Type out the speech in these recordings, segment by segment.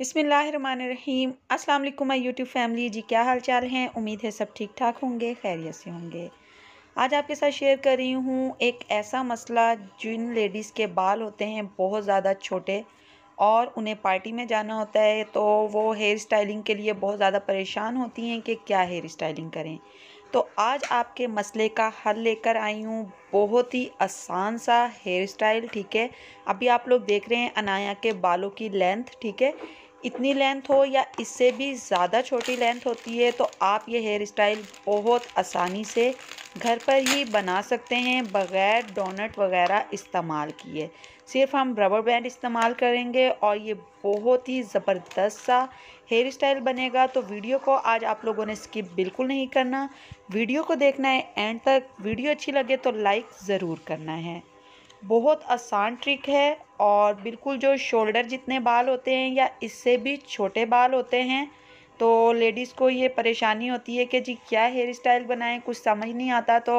बिसमीम अस्सलाम वालेकुम माय यूट्यूब फैमिली जी क्या हाल चाल हैं उम्मीद है सब ठीक ठाक होंगे खैरियत से होंगे आज आपके साथ शेयर कर रही हूँ एक ऐसा मसला जिन लेडीज़ के बाल होते हैं बहुत ज़्यादा छोटे और उन्हें पार्टी में जाना होता है तो वो हेयर स्टाइलिंग के लिए बहुत ज़्यादा परेशान होती हैं कि क्या हेयर स्टाइलिंग करें तो आज आपके मसले का हल लेकर आई हूँ बहुत ही आसान सा हेयर स्टाइल ठीक है अभी आप लोग देख रहे हैं अनाया के बालों की लेंथ ठीक है इतनी लेंथ हो या इससे भी ज़्यादा छोटी लेंथ होती है तो आप ये हेयर स्टाइल बहुत आसानी से घर पर ही बना सकते हैं बग़ैर डोनट वगैरह इस्तेमाल किए सिर्फ हम रबर बैंड इस्तेमाल करेंगे और ये बहुत ही ज़बरदस्त सा हेयर स्टाइल बनेगा तो वीडियो को आज आप लोगों ने स्किप बिल्कुल नहीं करना वीडियो को देखना है एंड तक वीडियो अच्छी लगे तो लाइक ज़रूर करना है बहुत आसान ट्रिक है और बिल्कुल जो शोल्डर जितने बाल होते हैं या इससे भी छोटे बाल होते हैं तो लेडीज़ को ये परेशानी होती है कि जी क्या हेयर स्टाइल बनाएं कुछ समझ नहीं आता तो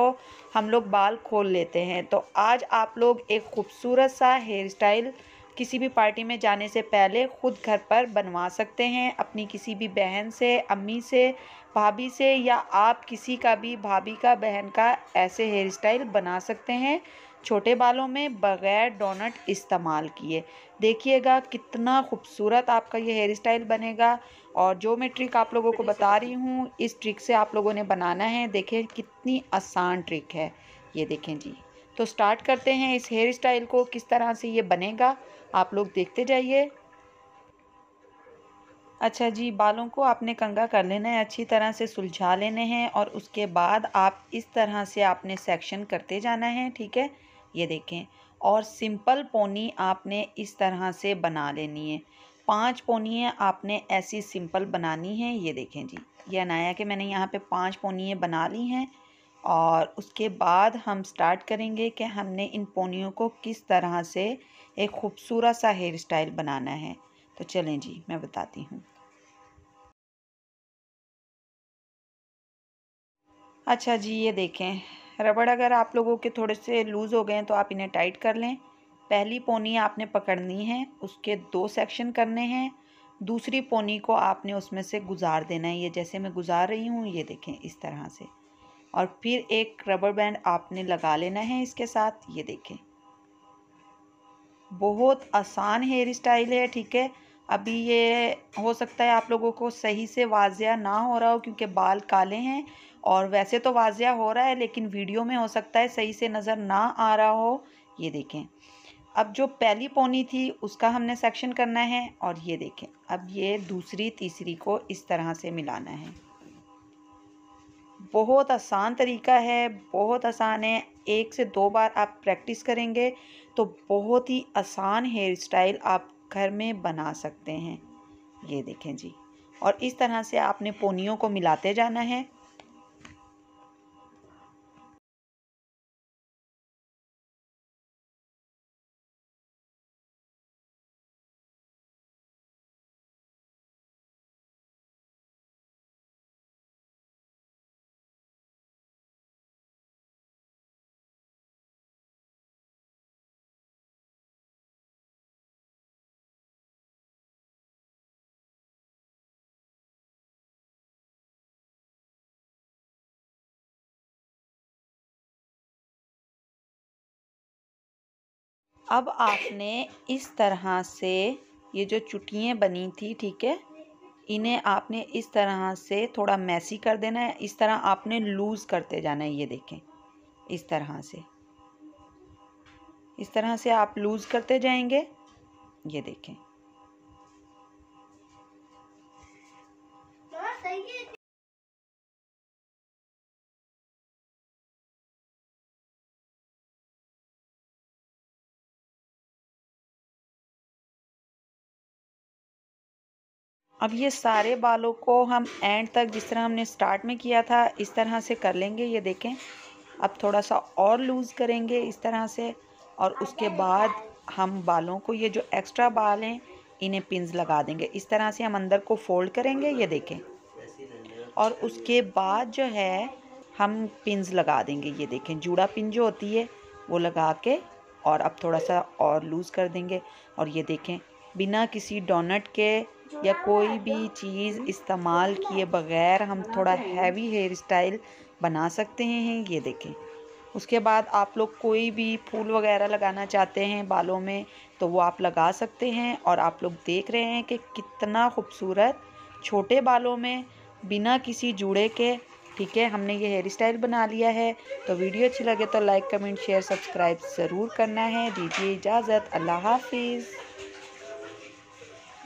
हम लोग बाल खोल लेते हैं तो आज आप लोग एक खूबसूरत सा हेयर स्टाइल किसी भी पार्टी में जाने से पहले ख़ुद घर पर बनवा सकते हैं अपनी किसी भी बहन से अम्मी से भाभी से या आप किसी का भी भाभी का बहन का ऐसे हेयर स्टाइल बना सकते हैं छोटे बालों में बग़ैर डोनट इस्तेमाल किए देखिएगा कितना खूबसूरत आपका ये हेयर स्टाइल बनेगा और जो मैं ट्रिक आप लोगों को बता रही हूँ इस ट्रिक से आप लोगों ने बनाना है देखें कितनी आसान ट्रिक है ये देखें जी तो स्टार्ट करते हैं इस हेयर स्टाइल को किस तरह से ये बनेगा आप लोग देखते जाइए अच्छा जी बालों को आपने कंगा कर लेना है अच्छी तरह से सुलझा लेने हैं और उसके बाद आप इस तरह से आपने सेक्शन करते जाना है ठीक है ये देखें और सिंपल पोनी आपने इस तरह से बना लेनी है पांच पोनियाँ आपने ऐसी सिंपल बनानी है ये देखें जी ये अनाया कि मैंने यहाँ पे पांच पोनियाँ बना ली हैं और उसके बाद हम स्टार्ट करेंगे कि हमने इन पोनियों को किस तरह से एक खूबसूरत सा हेयर स्टाइल बनाना है तो चलें जी मैं बताती हूँ अच्छा जी ये देखें रबड़ अगर आप लोगों के थोड़े से लूज़ हो गए हैं तो आप इन्हें टाइट कर लें पहली पोनी आपने पकड़नी है उसके दो सेक्शन करने हैं दूसरी पोनी को आपने उसमें से गुजार देना है ये जैसे मैं गुजार रही हूँ ये देखें इस तरह से और फिर एक रबर बैंड आपने लगा लेना है इसके साथ ये देखें बहुत आसान हेयर स्टाइल है ठीक है अभी ये हो सकता है आप लोगों को सही से वाजिया ना हो रहा हो क्योंकि बाल काले हैं और वैसे तो वाजिया हो रहा है लेकिन वीडियो में हो सकता है सही से नज़र ना आ रहा हो ये देखें अब जो पहली पोनी थी उसका हमने सेक्शन करना है और ये देखें अब ये दूसरी तीसरी को इस तरह से मिलाना है बहुत आसान तरीका है बहुत आसान है एक से दो बार आप प्रैक्टिस करेंगे तो बहुत ही आसान हेयर स्टाइल आप घर में बना सकते हैं ये देखें जी और इस तरह से आपने पोनियों को मिलाते जाना है अब आपने इस तरह से ये जो चुटियाँ बनी थी ठीक है इन्हें आपने इस तरह से थोड़ा मैसी कर देना है इस तरह आपने लूज़ करते जाना है ये देखें इस तरह से इस तरह से आप लूज़ करते जाएंगे ये देखें हाँ, अब ये सारे बालों को हम एंड तक जिस तरह हमने स्टार्ट में किया था इस तरह से कर लेंगे ये देखें अब थोड़ा सा और लूज़ करेंगे इस तरह से और उसके बाद हम बालों को ये जो एक्स्ट्रा बाल हैं इन्हें पिंस लगा देंगे इस तरह से हम अंदर को फोल्ड करेंगे ये देखें और उसके बाद जो है हम पिंस लगा देंगे ये देखें जूड़ा पिन जो होती है वो लगा के और अब थोड़ा सा और लूज़ कर देंगे और ये देखें बिना किसी डोनट के या कोई भी चीज़ इस्तेमाल किए बगैर हम थोड़ा हैवी हेयर स्टाइल बना सकते हैं ये देखें उसके बाद आप लोग कोई भी फूल वगैरह लगाना चाहते हैं बालों में तो वो आप लगा सकते हैं और आप लोग देख रहे हैं कि कितना खूबसूरत छोटे बालों में बिना किसी जुड़े के ठीक है हमने ये हेयर स्टाइल बना लिया है तो वीडियो अच्छी लगे तो लाइक कमेंट शेयर सब्सक्राइब ज़रूर करना है दीजिए इजाज़त अल्लाह हाफिज़